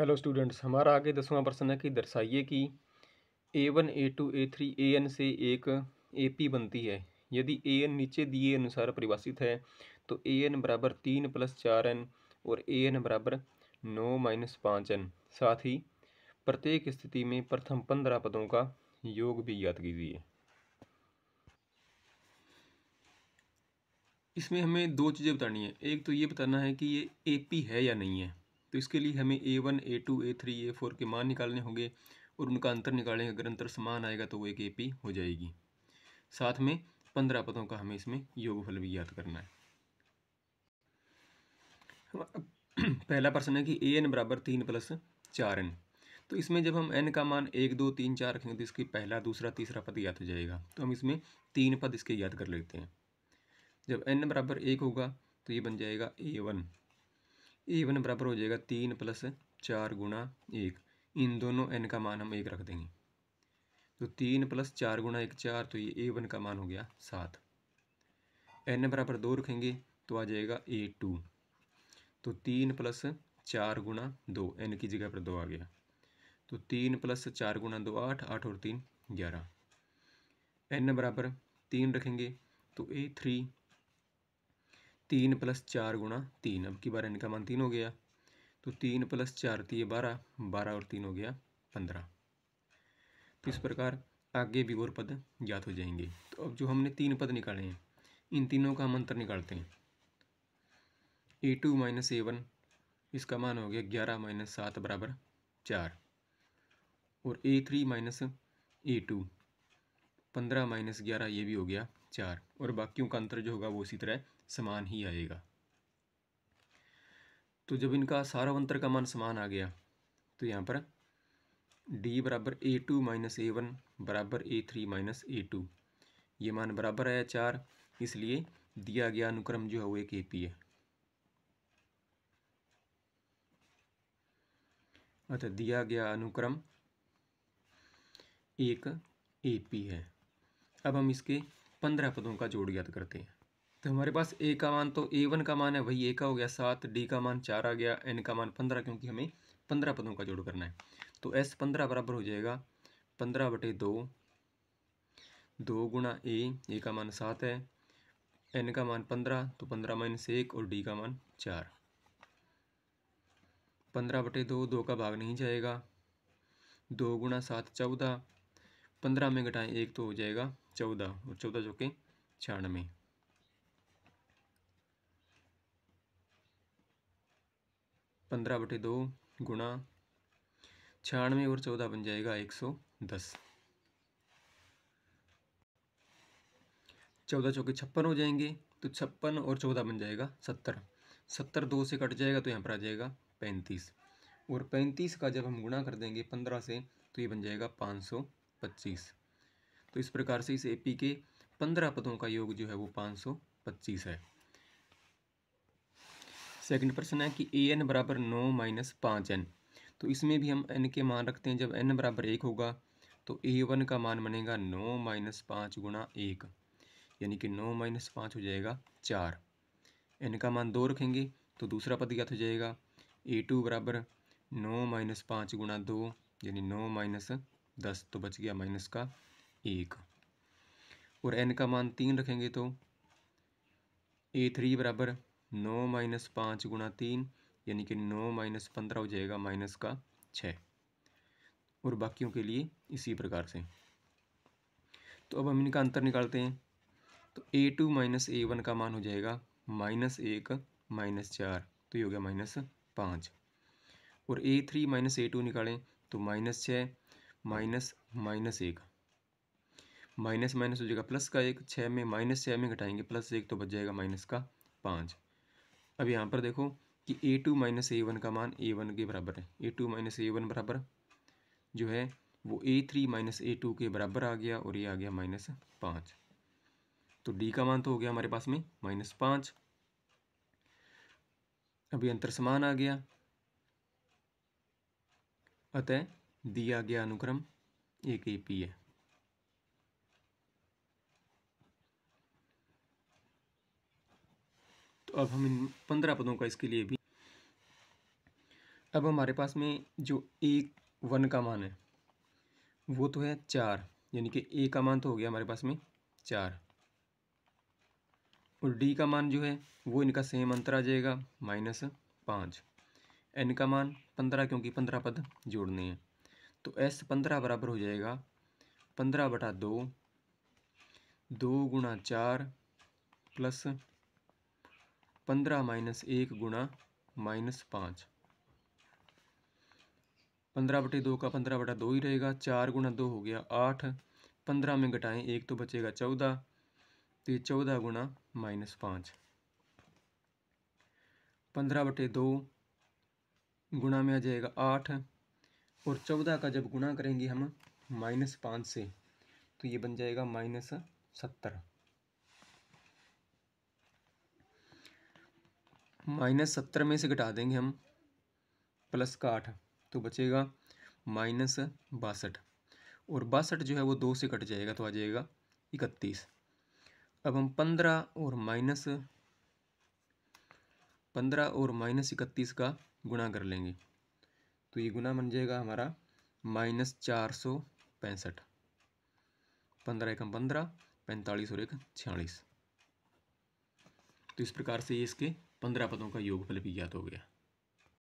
hello students हमारा आगे दसवां प्रश्न है कि दर्शाइए कि A one A two A three A N से एक ए पी बनती है यदि ए एन नीचे दिए अनुसार परिभाषित है तो ए एन बराबर तीन प्लस चार एन और ए एन बराबर नौ माइनस पाँच एन साथ ही प्रत्येक स्थिति में प्रथम पंद्रह पदों का योग भी याद कीजिए इसमें हमें दो चीज़ें बतानी है एक तो ये बताना है कि ये ए पी है या नहीं है तो इसके लिए हमें A one A two A three A four के मान निकालने होंगे और उनका अंतर निकालेंगे अगर अंतर समान आएगा तो वो एक ए पी हो जाएगी साथ में पंद्रह पदों का हमें इसमें योगफल भी याद करना है पहला प्रश्न है कि ए एन बराबर तीन प्लस चार एन तो इसमें जब हम एन का मान एक दो तीन चार रखेंगे तो इसकी पहला दूसरा तीसरा पद याद हो जाएगा तो हम इसमें तीन पद इसके याद कर लेते हैं जब एन बराबर एक होगा तो ये बन जाएगा ए वन ए वन बराबर हो जाएगा तीन प्लस चार गुणा एक इन दोनों एन का मान हम एक रख देंगे तो तीन प्लस चार गुणा एक चार तो ये ए वन का मान हो गया सात एन बराबर दो रखेंगे तो आ जाएगा ए टू तो तीन प्लस चार गुणा दो एन की जगह पर दो आ गया तो तीन प्लस चार गुणा दो आठ आठ और तीन ग्यारह एन बराबर तीन रखेंगे तो ए थ्री तीन प्लस चार गुणा तीन अब की बार इनका मान तीन हो गया तो तीन प्लस चार तीय तो बारह बारह और तीन हो गया पंद्रह तो इस प्रकार आगे भी और पद ज्ञात हो जाएंगे तो अब जो हमने तीन पद निकाले हैं इन तीनों का हम अंतर निकालते हैं A two minus A one इसका मान हो गया ग्यारह माइनस सात बराबर चार और A three minus A two पंद्रह माइनस ग्यारह ये भी हो गया चार और बाकियों का अंतर जो होगा वो इसी तरह समान ही आएगा तो जब इनका सारा अंतर का मान समान आ गया तो यहाँ पर डी बराबर A two minus A one बराबर A three minus A two ये मान बराबर आया चार इसलिए दिया गया अनुक्रम जो है वो एक ए पी है अतः दिया गया अनुक्रम एक ए पी है अब हम इसके पंद्रह पदों का जोड़ ज्ञात करते हैं तो हमारे पास ए का मान तो ए वन का मान है वही ए का हो गया सात डी का मान चार आ गया एन का मान पंद्रह क्योंकि हमें पंद्रह पदों का जोड़ करना है तो एस पंद्रह बराबर हो जाएगा पंद्रह बटे दो दो गुणा ए ए का मान सात है एन का मान पंद्रह तो पंद्रह माइनस एक और डी का मान चार पंद्रह बटे दो दो का भाग नहीं जाएगा दो गुणा सात चौदह पंद्रह में घटाएं एक तो हो जाएगा चौदह और चौदह चौके छियानवे पंद्रह बटे दो गुणा छियानवे और चौदह बन जाएगा एक सौ दस चौदह चौके छप्पन हो जाएंगे तो छप्पन और चौदह बन जाएगा सत्तर सत्तर दो से कट जाएगा तो यहाँ पर आ जाएगा पैंतीस और पैंतीस का जब हम गुणा कर देंगे पंद्रह से तो ये बन जाएगा पाँच सौ पच्चीस तो इस प्रकार से इस एपी के पंद्रह पदों का योग जो है वो पाँच सौ पच्चीस है सेकंड प्रश्न है कि ए एन बराबर नौ माइनस पाँच एन तो इसमें भी हम एन के मान रखते हैं जब एन बराबर एक होगा तो ए वन का मान बनेगा नौ माइनस पाँच गुणा एक यानी कि नौ माइनस पाँच हो जाएगा चार एन का मान दो रखेंगे तो दूसरा पद ज्ञात हो जाएगा ए टू बराबर नौ माइनस पाँच गुणा दो यानी नौ माइनस दस तो बच गया माइनस का एक और एन का मान तीन रखेंगे तो ए थ्री बराबर नौ माइनस पाँच गुणा तीन यानी कि नौ माइनस पंद्रह हो जाएगा माइनस का छः और बाकियों के लिए इसी प्रकार से तो अब हम इनका अंतर निकालते हैं तो A two minus A one का मान हो जाएगा माइनस एक माइनस चार तो ये हो गया माइनस पाँच और A three minus A two निकालें तो माइनस छः माइनस माइनस एक माइनस माइनस हो जाएगा प्लस का एक छः में माइनस छः में घटाएंगे प्लस एक तो बच जाएगा माइनस का पाँच अब यहाँ पर देखो कि A two minus A one का मान ए वन के बराबर है A two minus A one बराबर जो है वो A three minus A two के बराबर आ गया और ये आ गया माइनस पाँच तो डी का मान तो हो गया हमारे पास में माइनस पाँच अभी अंतर समान आ गया अतः दिया गया अनुक्रम ए के पी है अब हम इन पंद्रह पदों का इसके लिए भी अब हमारे पास में जो एक वन का मान है वो तो है चार यानी कि ए का मान तो हो गया हमारे पास में चार और डी का मान जो है वो इनका सेम अंतर आ जाएगा माइनस पाँच एन का मान पंद्रह क्योंकि पंद्रह पद जोड़ने हैं तो एस पंद्रह बराबर हो जाएगा पंद्रह बटा दो दो गुणा चार प्लस पंद्रह माइनस एक गुणा माइनस पाँच पंद्रह बटे दो का पंद्रह बटा दो ही रहेगा चार गुणा दो हो गया आठ पंद्रह में घटाएं एक तो बचेगा चौदह तो ये चौदह गुणा माइनस पाँच पंद्रह बटे दो गुणा में आ जाएगा आठ और चौदह का जब गुणा करेंगे हम माइनस पाँच से तो ये बन जाएगा माइनस सत्तर माइनस सत्तर में से घटा देंगे हम प्लस का आठ तो बचेगा माइनस बासठ और बासठ जो है वो दो से कट जाएगा तो आ जाएगा इकतीस अब हम पंद्रह और माइनस पंद्रह और माइनस इकतीस का गुणा कर लेंगे तो ये गुना बन जाएगा हमारा माइनस चार सौ पैंसठ पंद्रह एकम पंद्रह पैंतालीस और एक छियालीस तो इस प्रकार से ये इसके पंद्रह पदों का योगफल भी ज्ञात हो गया